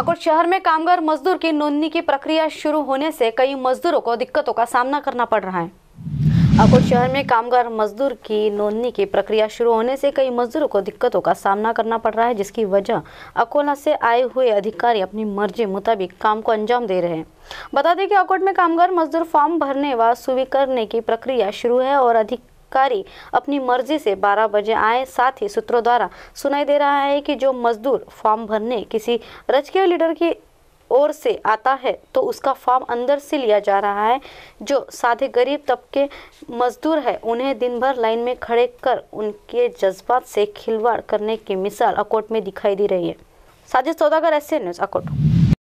अकोट शहर में कामगार मजदूर की नोंदनी की प्रक्रिया शुरू होने से कई मजदूरों को दिक्कतों का सामना करना पड़ रहा है अकोट शहर में कामगार मजदूर की नोंदनी की प्रक्रिया शुरू होने से कई मजदूरों को दिक्कतों का सामना करना पड़ रहा है जिसकी वजह अकोला से आए हुए अधिकारी अपनी मर्जी मुताबिक काम को अंजाम दे रहे हैं बता दें कि अकोट में कामगार मजदूर फॉर्म भरने व सुवी की प्रक्रिया शुरू है और अधिक अधिकारी अपनी मर्जी से 12 बजे आए साथ ही सूत्रों द्वारा सुनाई दे रहा है कि जो मजदूर फॉर्म भरने किसी राजकीय लीडर की ओर से आता है तो उसका फॉर्म अंदर से लिया जा रहा है जो साधे गरीब तबके मजदूर है उन्हें दिन भर लाइन में खड़े कर उनके जज्बात से खिलवाड़ करने की मिसाल अकोट में दिखाई दे रही है साजिद सौदागर एस न्यूज़ अकोट